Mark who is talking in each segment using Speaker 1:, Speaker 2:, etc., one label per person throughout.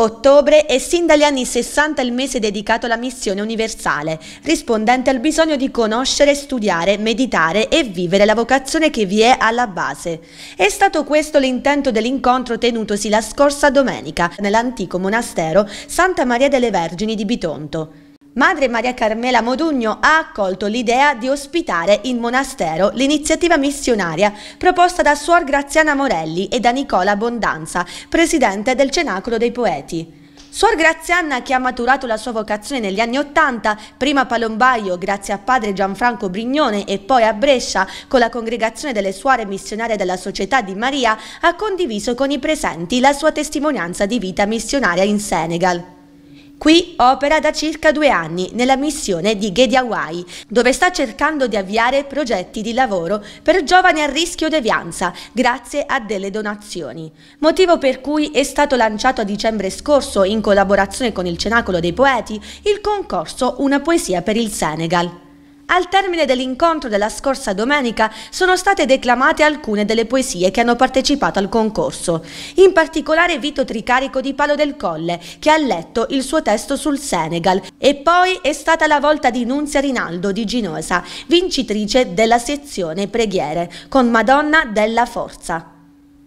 Speaker 1: Ottobre è sin dagli anni 60 il mese dedicato alla missione universale, rispondente al bisogno di conoscere, studiare, meditare e vivere la vocazione che vi è alla base. È stato questo l'intento dell'incontro tenutosi la scorsa domenica nell'antico monastero Santa Maria delle Vergini di Bitonto. Madre Maria Carmela Modugno ha accolto l'idea di ospitare in monastero l'iniziativa missionaria proposta da Suor Graziana Morelli e da Nicola Bondanza, presidente del Cenacolo dei Poeti. Suor Graziana, che ha maturato la sua vocazione negli anni Ottanta, prima a Palombaio grazie a padre Gianfranco Brignone e poi a Brescia con la congregazione delle suore missionarie della Società di Maria, ha condiviso con i presenti la sua testimonianza di vita missionaria in Senegal. Qui opera da circa due anni nella missione di Gediawai, dove sta cercando di avviare progetti di lavoro per giovani a rischio devianza grazie a delle donazioni. Motivo per cui è stato lanciato a dicembre scorso, in collaborazione con il Cenacolo dei Poeti, il concorso Una poesia per il Senegal. Al termine dell'incontro della scorsa domenica sono state declamate alcune delle poesie che hanno partecipato al concorso, in particolare Vito Tricarico di Palo del Colle, che ha letto il suo testo sul Senegal, e poi è stata la volta di Nunzia Rinaldo di Ginosa, vincitrice della sezione preghiere, con Madonna della Forza.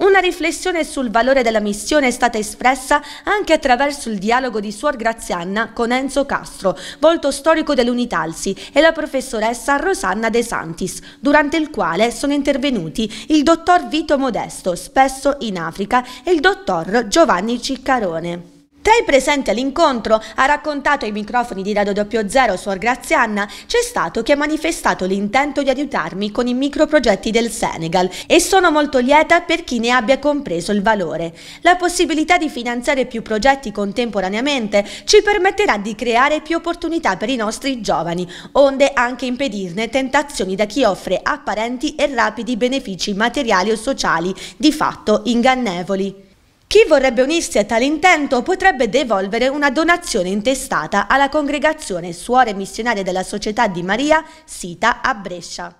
Speaker 1: Una riflessione sul valore della missione è stata espressa anche attraverso il dialogo di Suor Grazianna con Enzo Castro, volto storico dell'Unitalsi, e la professoressa Rosanna De Santis, durante il quale sono intervenuti il dottor Vito Modesto, spesso in Africa, e il dottor Giovanni Ciccarone. Tra i presenti all'incontro, ha raccontato ai microfoni di Radio Zero Suor Grazianna, c'è stato che ha manifestato l'intento di aiutarmi con i microprogetti del Senegal e sono molto lieta per chi ne abbia compreso il valore. La possibilità di finanziare più progetti contemporaneamente ci permetterà di creare più opportunità per i nostri giovani, onde anche impedirne tentazioni da chi offre apparenti e rapidi benefici materiali o sociali, di fatto ingannevoli. Chi vorrebbe unirsi a tale intento potrebbe devolvere una donazione intestata alla congregazione Suore Missionarie della Società di Maria, sita a Brescia.